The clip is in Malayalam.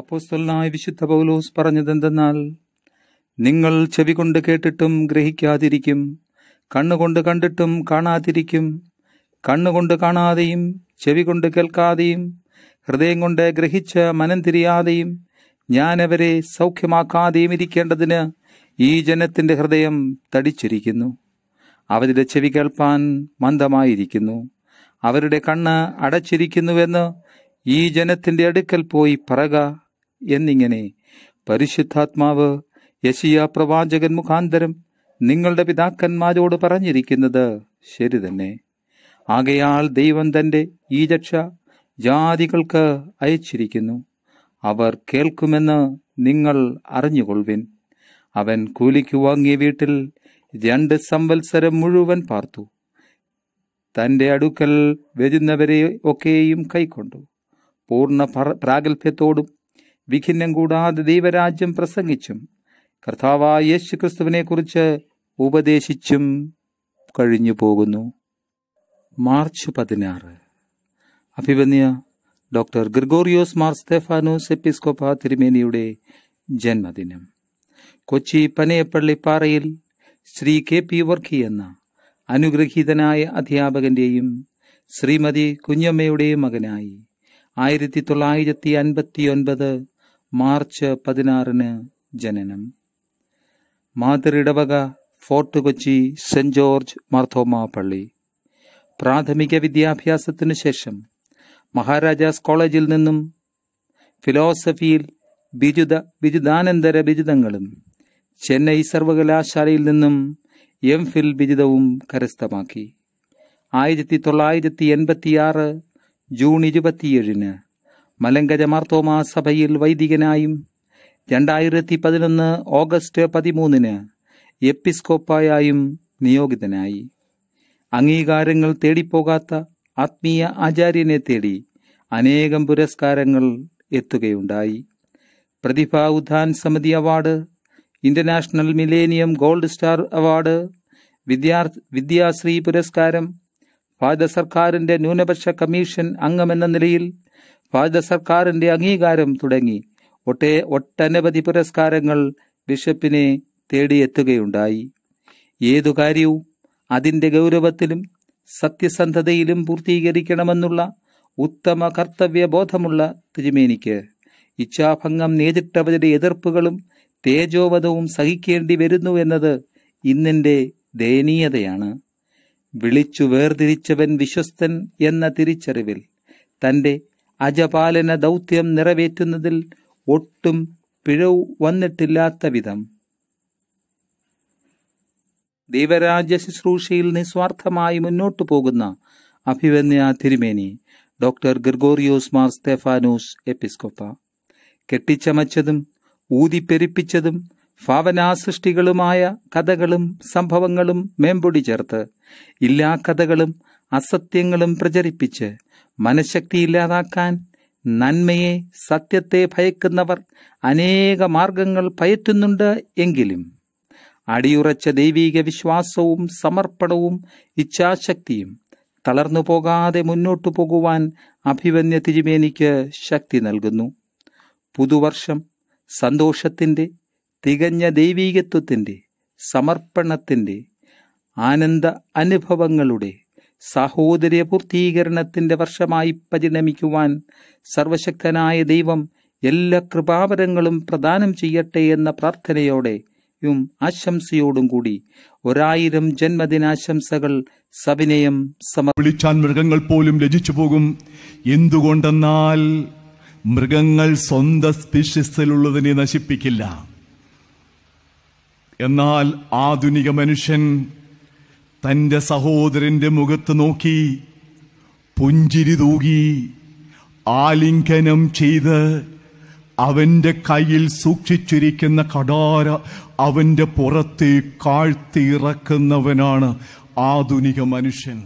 അപ്പോസ്തലനായ വിശുദ്ധ പൗലോസ് പറഞ്ഞതെന്തെന്നാൽ നിങ്ങൾ ചെവി കൊണ്ട് കേട്ടിട്ടും ഗ്രഹിക്കാതിരിക്കും കണ്ണുകൊണ്ട് കണ്ടിട്ടും കാണാതിരിക്കും കണ്ണുകൊണ്ട് കാണാതെയും ചെവി കൊണ്ട് കേൾക്കാതെയും ഹൃദയം കൊണ്ട് ഗ്രഹിച്ച് മനം തിരിയാതെയും ഞാനവരെ സൗഖ്യമാക്കാതെയും ഇരിക്കേണ്ടതിന് ഈ ജനത്തിൻ്റെ ഹൃദയം തടിച്ചിരിക്കുന്നു അവരുടെ ചെവി കേൾപ്പാൻ മന്ദമായിരിക്കുന്നു അവരുടെ കണ്ണ് അടച്ചിരിക്കുന്നുവെന്ന് ഈ ജനത്തിൻ്റെ അടുക്കൽ പോയി പറക എന്നിങ്ങനെ പരിശുദ്ധാത്മാവ് യശിയ പ്രവാചകൻ മുഖാന്തരം നിങ്ങളുടെ പിതാക്കന്മാരോട് പറഞ്ഞിരിക്കുന്നത് ശരി തന്നെ ആകയാൽ ദൈവം തന്റെ ഈ രക്ഷ ജാതികൾക്ക് അയച്ചിരിക്കുന്നു അവർ കേൾക്കുമെന്ന് നിങ്ങൾ അറിഞ്ഞുകൊള്ളുവിൻ അവൻ കൂലിക്ക് വാങ്ങിയ വീട്ടിൽ രണ്ട് സംവത്സരം മുഴുവൻ പാർത്തു തൻ്റെ അടുക്കൽ വരുന്നവരെ ഒക്കെയും കൈക്കൊണ്ടു പൂർണ്ണ പ്രാഗൽഭ്യത്തോടും വിഖിന്നം കൂടാതെ ദൈവരാജ്യം പ്രസംഗിച്ചും കർത്താവായ യേശു ക്രിസ്തുവിനെക്കുറിച്ച് ഉപദേശിച്ചും കഴിഞ്ഞു പോകുന്നു മാർച്ച് പതിനാറ് അഭിവന്യ ഡോക്ടർ ഗ്രിഗോറിയോസ് മാർ സ്തേഫാനോസ് എപ്പിസ്കോപ്പ തിരുമേനിയുടെ ജന്മദിനം കൊച്ചി പനയപ്പള്ളിപ്പാറയിൽ ശ്രീ കെ പി വർക്കി എന്ന അനുഗ്രഹീതനായ അധ്യാപകന്റെയും ശ്രീമതി കുഞ്ഞമ്മയുടെയും മകനായി ആയിരത്തി തൊള്ളായിരത്തി അൻപത്തി ഒൻപത് മാർച്ച് പതിനാറിന് ജനനം മാതൃഇടവക ഫോർട്ട് കൊച്ചി സെന്റ് ജോർജ് മാർത്തോമ പള്ളി പ്രാഥമിക വിദ്യാഭ്യാസത്തിനു ശേഷം മഹാരാജാസ് കോളേജിൽ നിന്നും ഫിലോസഫിയിൽ ബിരുദ ബിരുദാനന്തര ബിരുദങ്ങളും ചെന്നൈ സർവകലാശാലയിൽ നിന്നും എം ഫിൽ ബിരുദവും കരസ്ഥമാക്കി ആയിരത്തി തൊള്ളായിരത്തി എൺപത്തിയാറ് ജൂൺ ഇരുപത്തിയേഴിന് മലങ്കര മാർത്തോമാ സഭയിൽ വൈദികനായും രണ്ടായിരത്തി പതിനൊന്ന് ഓഗസ്റ്റ് പതിമൂന്നിന് എപ്പിസ്കോപ്പായും നിയോഗിതനായി അംഗീകാരങ്ങൾ തേടിപ്പോകാത്ത ആത്മീയ ആചാര്യനെ തേടി അനേകം പുരസ്കാരങ്ങൾ എത്തുകയുണ്ടായി Pratibha Uddan Samiti award international millennium gold star award Vidya Vidyashree പുരസ്കാരം ഭാരത സർക്കാരിന്റെ ന്യൂനപക്ഷ കമ്മീഷൻ അംഗമെന്ന നിലയിൽ ഫാജിദ സർക്കാരിന്റെ അംഗീകാരം തുടങ്ങി ഒട്ടേ ഒട്ടനവധി പുരസ്കാരങ്ങൾ ബിഷപ്പിനെ തേടിയെത്തുകയുണ്ടായി ഏതു കാര്യവും അതിൻ്റെ ഗൗരവത്തിലും സത്യസന്ധതയിലും പൂർത്തീകരിക്കണമെന്നുള്ള ഉത്തമ ബോധമുള്ള തിരുമേനിക്ക് ഇച്ഛാഭംഗം നേരിട്ടവരുടെ എതിർപ്പുകളും തേജോവധവും സഹിക്കേണ്ടി വരുന്നു എന്നത് ഇന്നിൻ്റെ ദയനീയതയാണ് വിളിച്ചു വേർതിരിച്ചവൻ വിശ്വസ്തൻ എന്ന തിരിച്ചറിവിൽ തൻ്റെ അജപാലന ദൗത്യം നിറവേറ്റുന്നതിൽ ഒട്ടും പിഴവ് വന്നിട്ടില്ലാത്ത വിധം ദൈവരാജ്യ ശുശ്രൂഷയിൽ നിസ്വാർത്ഥമായി മുന്നോട്ടു പോകുന്ന അഭിവന്യ തിരുമേനി ഡോക്ടർ ഗർഗോറിയോസ് മാർ സ്തെഫാനോസ് എപ്പിസ്കോപ്പ കെട്ടിച്ചമച്ചതും ഊതിപ്പെരിപ്പിച്ചതും ഭാവനാസൃഷ്ടികളുമായ കഥകളും സംഭവങ്ങളും മേമ്പൊടി ചേർത്ത് ഇല്ലാ കഥകളും അസത്യങ്ങളും പ്രചരിപ്പിച്ച് മനഃശക്തി ഇല്ലാതാക്കാൻ നന്മയെ സത്യത്തെ ഭയക്കുന്നവർ അനേക മാർഗങ്ങൾ പയറ്റുന്നുണ്ട് എങ്കിലും അടിയുറച്ച ദൈവീക വിശ്വാസവും സമർപ്പണവും ഇച്ഛാശക്തിയും തളർന്നു പോകാതെ മുന്നോട്ടു പോകുവാൻ അഭിവന്യ തിരുമേനിക്ക് ശക്തി നൽകുന്നു പുതുവർഷം സന്തോഷത്തിൻ്റെ തികഞ്ഞ ദൈവീകത്വത്തിൻ്റെ സമർപ്പണത്തിൻ്റെ ആനന്ദ അനുഭവങ്ങളുടെ സഹോദര്യ പൂർത്തീകരണത്തിൻ്റെ വർഷമായി പരിണമിക്കുവാൻ സർവശക്തനായ ദൈവം എല്ലാ കൃപാവരങ്ങളും പ്രദാനം ചെയ്യട്ടെ എന്ന പ്രാർത്ഥനയോടെ യും ആശംസയോടും കൂടി ഒരായിരം ജന്മദിനാശംസകൾ സവിനയം സമർ മൃഗങ്ങൾ പോലും രചിച്ചു പോകും എന്തുകൊണ്ടെന്നാൽ മൃഗങ്ങൾ സ്വന്തം സ്പീഷ്യസിലുള്ളതിനെ നശിപ്പിക്കില്ല എന്നാൽ ആധുനിക മനുഷ്യൻ തന്റെ സഹോദരന്റെ മുഖത്ത് നോക്കി പുഞ്ചിരി തൂകി ആലിംഗനം ചെയ്ത് അവന്റെ കയ്യിൽ സൂക്ഷിച്ചിരിക്കുന്ന കടാര അവന്റെ പുറത്തേക്ക് കാഴ്ത്തിറക്കുന്നവനാണ് ആധുനിക മനുഷ്യൻ